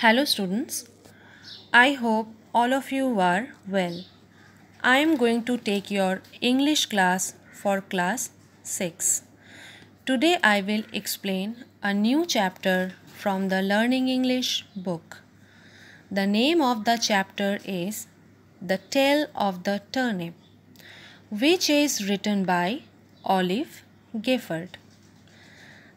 Hello students, I hope all of you are well. I am going to take your English class for class 6. Today I will explain a new chapter from the Learning English book. The name of the chapter is The Tale of the Turnip, which is written by Olive Gifford.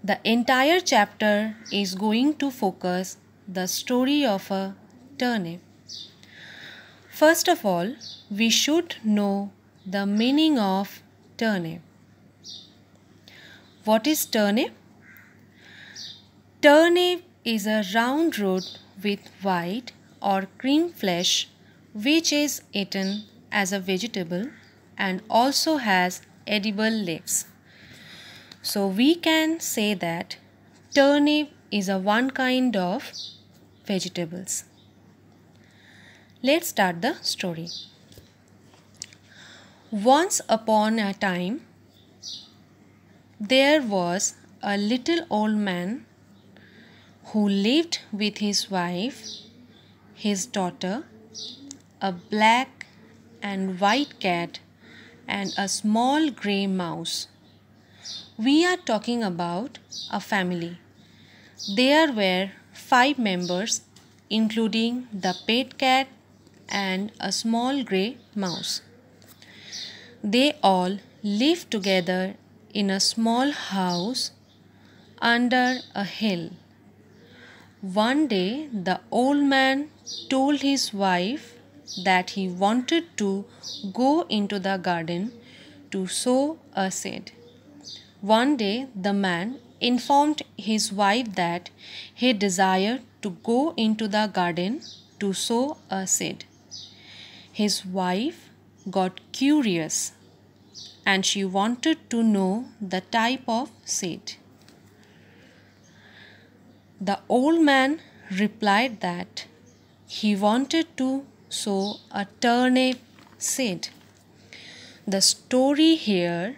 The entire chapter is going to focus the story of a turnip. First of all, we should know the meaning of turnip. What is turnip? Turnip is a round root with white or cream flesh which is eaten as a vegetable and also has edible leaves. So we can say that turnip is a one kind of vegetables. Let's start the story. Once upon a time, there was a little old man who lived with his wife, his daughter, a black and white cat, and a small grey mouse. We are talking about a family. There were five members, including the pet cat and a small grey mouse. They all live together in a small house under a hill. One day, the old man told his wife that he wanted to go into the garden to sow a seed. One day, the man informed his wife that he desired to go into the garden to sow a seed. His wife got curious and she wanted to know the type of seed. The old man replied that he wanted to sow a turnip seed. The story here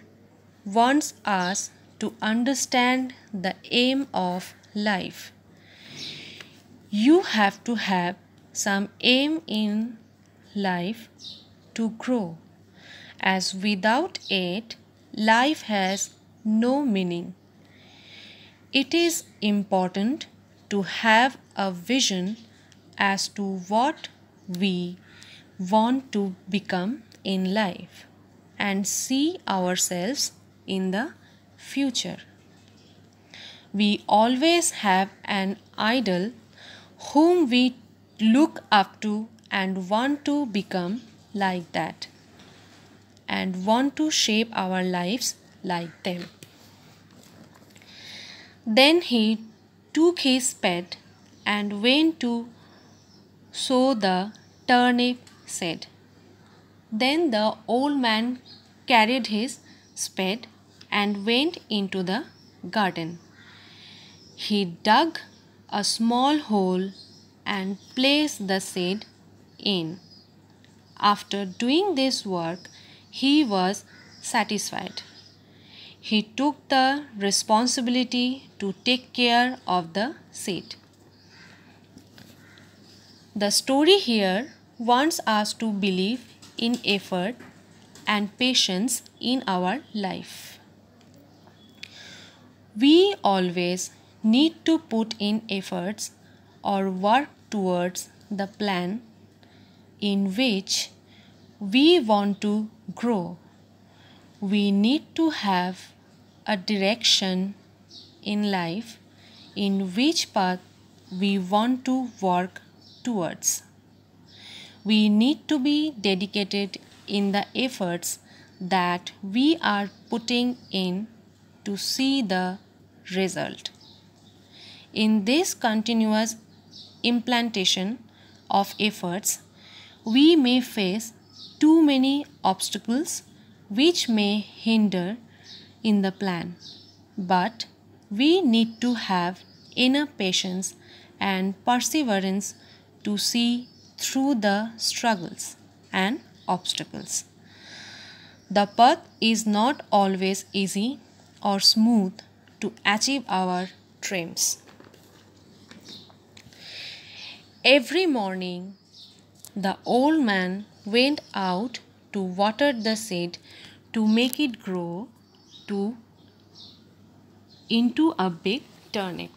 wants us to understand the aim of life. You have to have some aim in life to grow, as without it, life has no meaning. It is important to have a vision as to what we want to become in life and see ourselves in the future we always have an idol whom we look up to and want to become like that and want to shape our lives like them. Then he took his pet and went to sow the turnip seed. Then the old man carried his spade and went into the garden. He dug a small hole and placed the seed in. After doing this work, he was satisfied. He took the responsibility to take care of the seed. The story here wants us to believe in effort and patience in our life. We always need to put in efforts or work towards the plan in which we want to grow. We need to have a direction in life in which path we want to work towards. We need to be dedicated in the efforts that we are putting in to see the result. In this continuous implantation of efforts, we may face too many obstacles which may hinder in the plan. But we need to have inner patience and perseverance to see through the struggles and obstacles. The path is not always easy or smooth to achieve our dreams. Every morning, the old man went out to water the seed to make it grow to into a big turnip.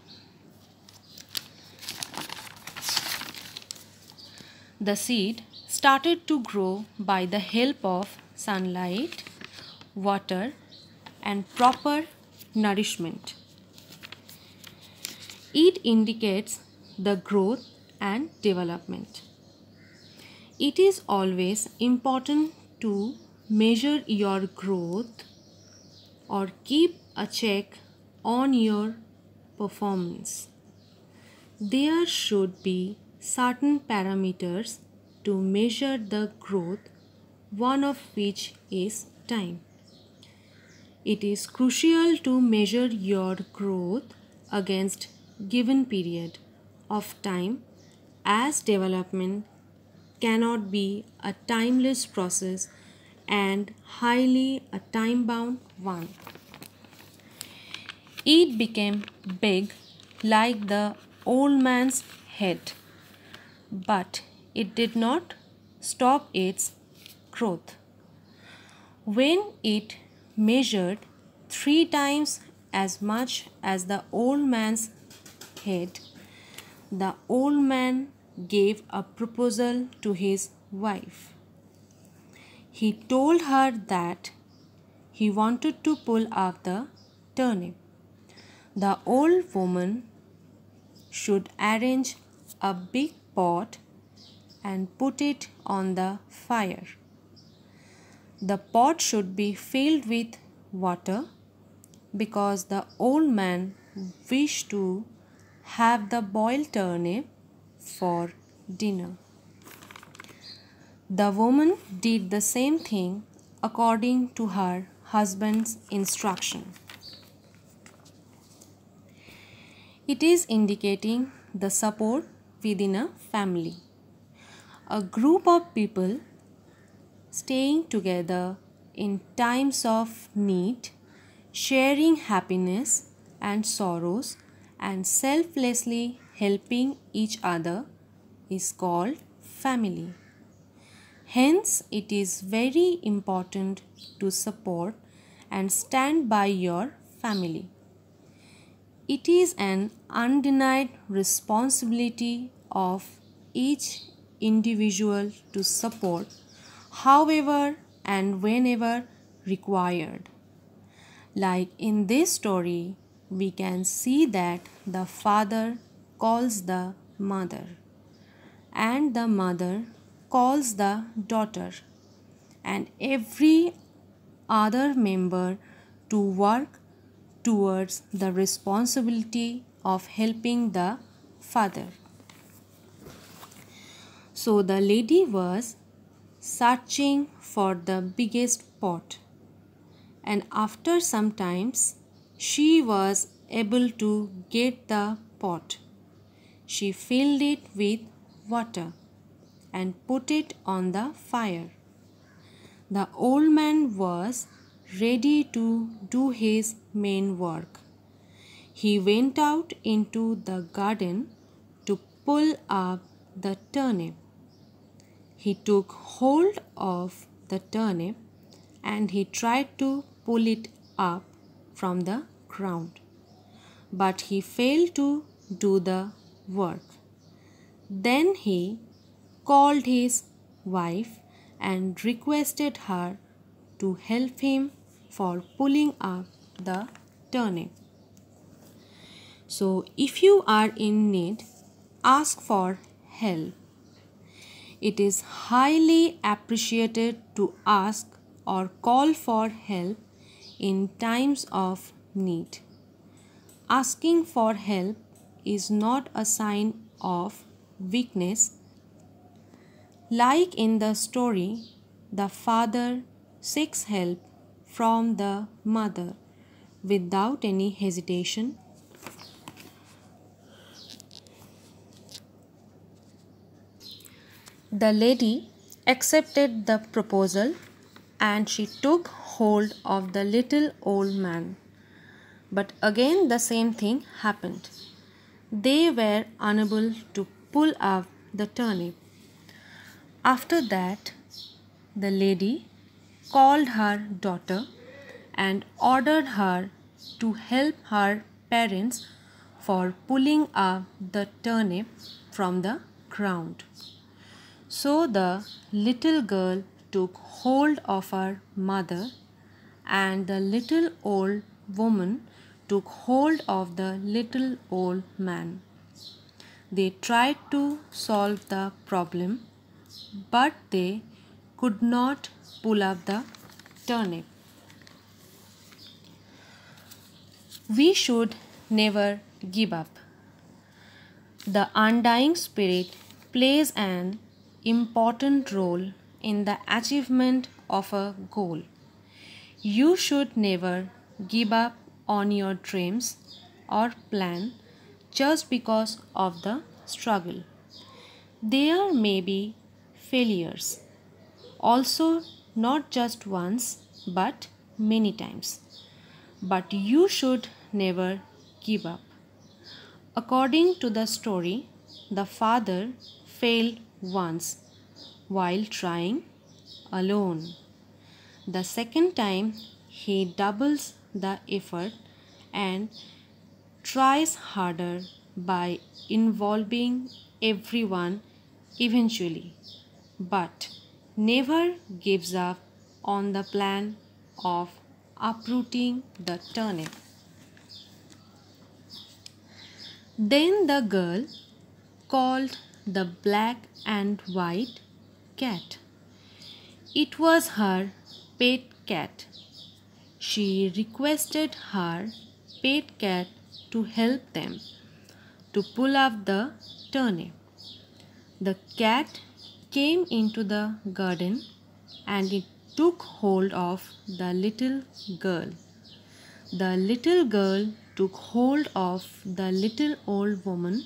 The seed started to grow by the help of sunlight, water and proper nourishment. It indicates the growth and development. It is always important to measure your growth or keep a check on your performance. There should be certain parameters to measure the growth, one of which is time. It is crucial to measure your growth against given period of time as development cannot be a timeless process and highly a time bound one. It became big like the old man's head, but it did not stop its growth. When it measured three times as much as the old man's head, the old man gave a proposal to his wife. He told her that he wanted to pull out the turnip. The old woman should arrange a big pot and put it on the fire. The pot should be filled with water because the old man wished to have the boiled turnip for dinner. The woman did the same thing according to her husband's instruction. It is indicating the support within a family. A group of people staying together in times of need, sharing happiness and sorrows, and selflessly helping each other is called family. Hence, it is very important to support and stand by your family. It is an undenied responsibility of each individual to support, however and whenever required. Like in this story, we can see that the father calls the mother, and the mother calls the daughter, and every other member to work towards the responsibility of helping the father. So the lady was searching for the biggest pot, and after some times she was able to get the pot she filled it with water and put it on the fire. The old man was ready to do his main work. He went out into the garden to pull up the turnip. He took hold of the turnip and he tried to pull it up from the ground. But he failed to do the work. Then he called his wife and requested her to help him for pulling up the turnip. So, if you are in need, ask for help. It is highly appreciated to ask or call for help in times of need. Asking for help is not a sign of weakness. Like in the story, the father seeks help from the mother without any hesitation. The lady accepted the proposal and she took hold of the little old man. But again the same thing happened they were unable to pull up the turnip. After that, the lady called her daughter and ordered her to help her parents for pulling up the turnip from the ground. So the little girl took hold of her mother and the little old woman took hold of the little old man. They tried to solve the problem, but they could not pull up the turnip. We should never give up. The undying spirit plays an important role in the achievement of a goal. You should never give up on your dreams or plan just because of the struggle. There may be failures, also not just once but many times. But you should never give up. According to the story, the father failed once while trying alone. The second time, he doubles the effort and tries harder by involving everyone eventually, but never gives up on the plan of uprooting the turnip. Then the girl called the black and white cat. It was her pet cat she requested her pet cat to help them to pull up the turnip. The cat came into the garden and it took hold of the little girl. The little girl took hold of the little old woman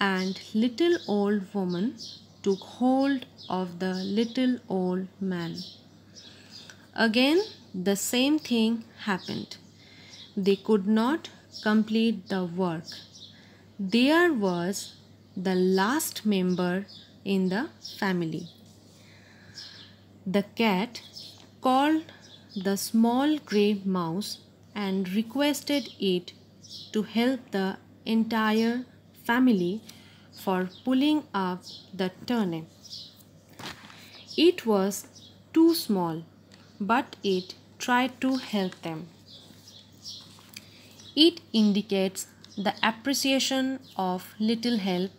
and little old woman took hold of the little old man. Again the same thing happened. They could not complete the work. There was the last member in the family. The cat called the small grey mouse and requested it to help the entire family for pulling up the turnip. It was too small, but it try to help them. It indicates the appreciation of little help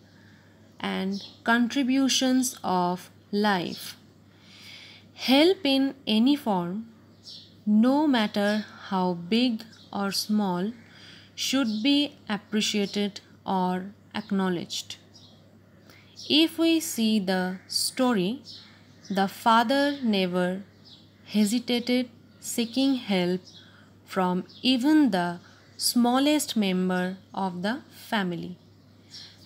and contributions of life. Help in any form, no matter how big or small, should be appreciated or acknowledged. If we see the story, the father never hesitated seeking help from even the smallest member of the family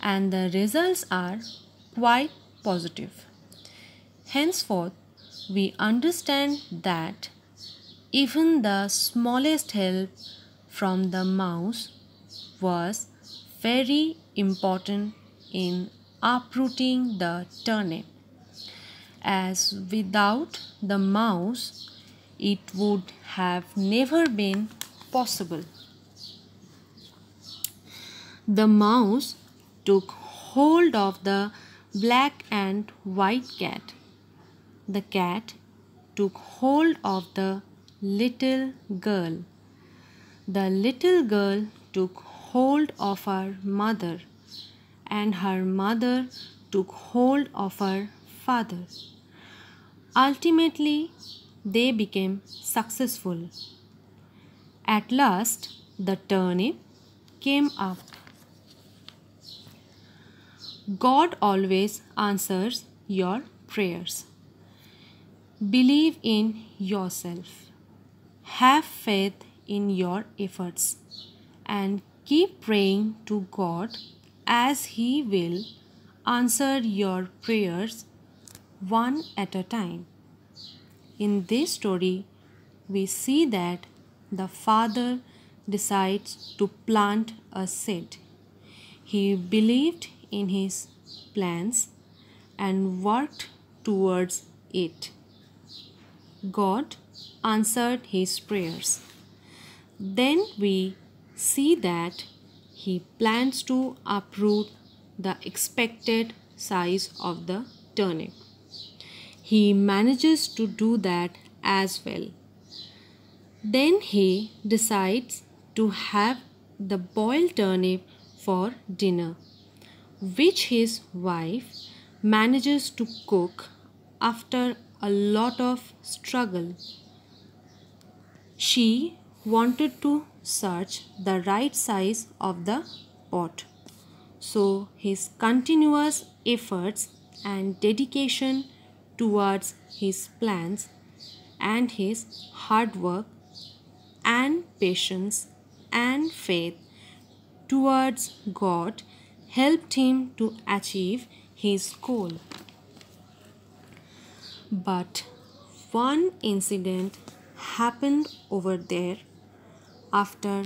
and the results are quite positive. Henceforth, we understand that even the smallest help from the mouse was very important in uprooting the turnip as without the mouse it would have never been possible. The mouse took hold of the black and white cat. The cat took hold of the little girl. The little girl took hold of her mother and her mother took hold of her father. Ultimately, they became successful. At last, the turnip came up. God always answers your prayers. Believe in yourself. Have faith in your efforts and keep praying to God as He will answer your prayers one at a time. In this story, we see that the father decides to plant a seed. He believed in his plans and worked towards it. God answered his prayers. Then we see that he plans to uproot the expected size of the turnip. He manages to do that as well. Then he decides to have the boiled turnip for dinner, which his wife manages to cook after a lot of struggle. She wanted to search the right size of the pot. So his continuous efforts and dedication towards his plans and his hard work and patience and faith towards God helped him to achieve his goal. But one incident happened over there after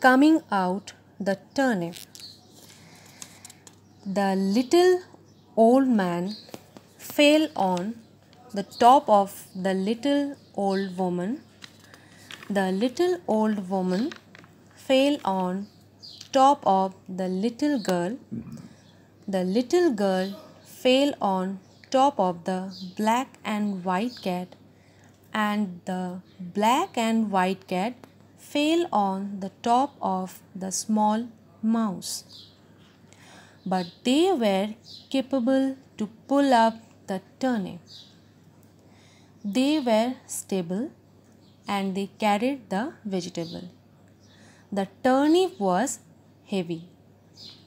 coming out the turnip. The little old man fell on the top of the little old woman. The little old woman fell on top of the little girl. The little girl fell on top of the black and white cat and the black and white cat fell on the top of the small mouse. But they were capable to pull up the turnip. They were stable and they carried the vegetable. The turnip was heavy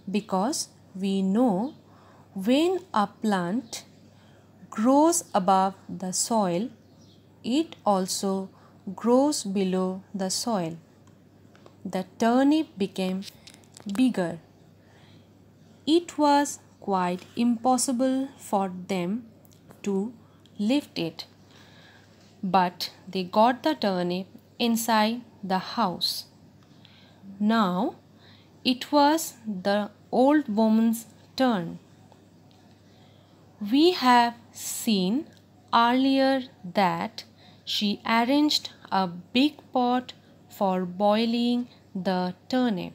because we know when a plant grows above the soil, it also grows below the soil. The turnip became bigger. It was quite impossible for them to lift it. But they got the turnip inside the house. Now it was the old woman's turn. We have seen earlier that she arranged a big pot for boiling the turnip.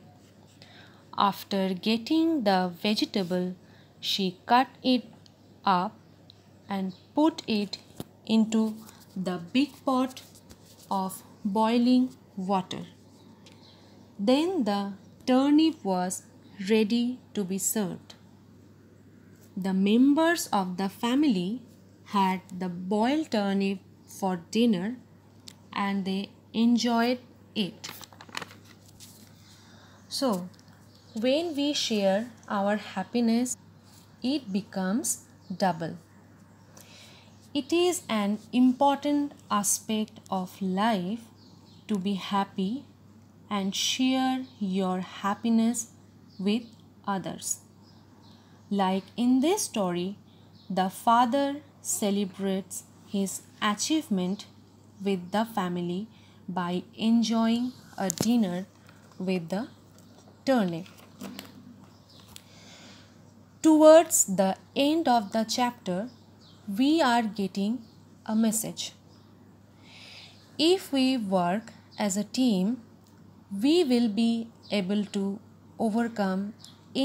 After getting the vegetable she cut it up and put it into the big pot of boiling water. Then the turnip was ready to be served. The members of the family had the boiled turnip for dinner and they enjoyed it. So, when we share our happiness it becomes double. It is an important aspect of life to be happy and share your happiness with others. Like in this story, the father celebrates his achievement with the family by enjoying a dinner with the turnip towards the end of the chapter, we are getting a message. If we work as a team, we will be able to overcome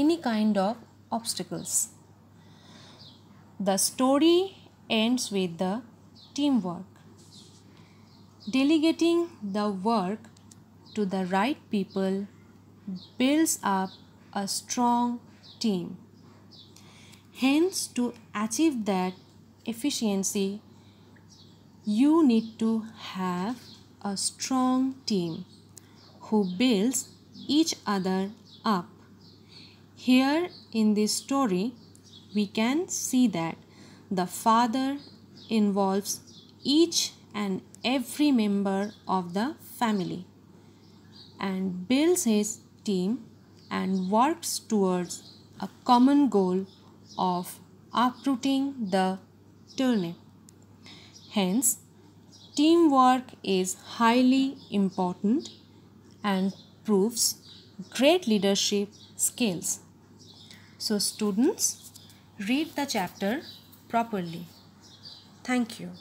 any kind of obstacles. The story ends with the teamwork. Delegating the work to the right people builds up a strong team. Hence, to achieve that efficiency, you need to have a strong team who builds each other up. Here in this story, we can see that the father involves each and every member of the family and builds his team and works towards a common goal of uprooting the turnip. Hence, teamwork is highly important and proves great leadership skills. So, students, read the chapter properly. Thank you.